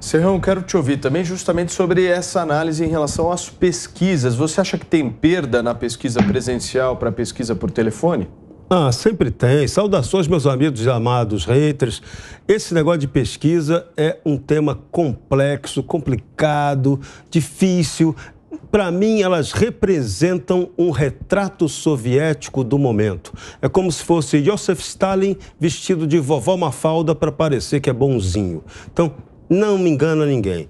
Serrão, quero te ouvir também justamente sobre essa análise em relação às pesquisas. Você acha que tem perda na pesquisa presencial para a pesquisa por telefone? Ah, sempre tem. Saudações, meus amigos e amados haters. Esse negócio de pesquisa é um tema complexo, complicado, difícil. Para mim, elas representam um retrato soviético do momento. É como se fosse Joseph Stalin vestido de vovó Mafalda para parecer que é bonzinho. Então, não me engana ninguém.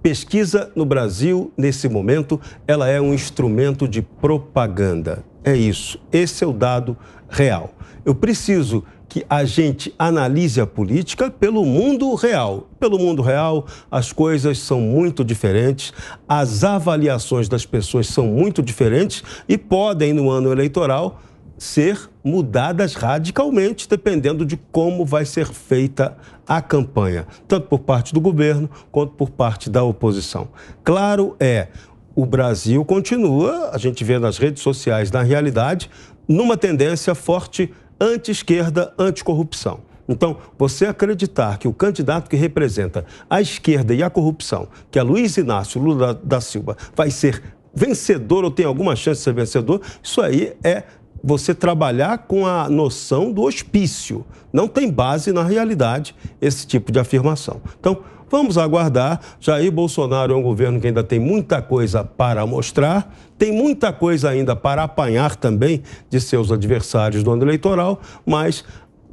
Pesquisa no Brasil, nesse momento, ela é um instrumento de propaganda. É isso. Esse é o dado real. Eu preciso que a gente analise a política pelo mundo real. Pelo mundo real, as coisas são muito diferentes, as avaliações das pessoas são muito diferentes e podem, no ano eleitoral, ser mudadas radicalmente, dependendo de como vai ser feita a campanha, tanto por parte do governo quanto por parte da oposição. Claro é, o Brasil continua, a gente vê nas redes sociais, na realidade, numa tendência forte anti-esquerda, anticorrupção. Então, você acreditar que o candidato que representa a esquerda e a corrupção, que é Luiz Inácio Lula da Silva, vai ser vencedor ou tem alguma chance de ser vencedor, isso aí é você trabalhar com a noção do hospício. Não tem base na realidade esse tipo de afirmação. Então, vamos aguardar. Jair Bolsonaro é um governo que ainda tem muita coisa para mostrar, tem muita coisa ainda para apanhar também de seus adversários do ano eleitoral, mas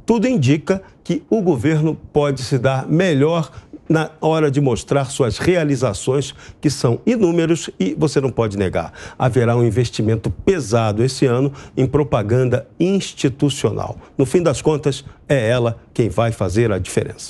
tudo indica que o governo pode se dar melhor na hora de mostrar suas realizações, que são inúmeros e você não pode negar. Haverá um investimento pesado esse ano em propaganda institucional. No fim das contas, é ela quem vai fazer a diferença.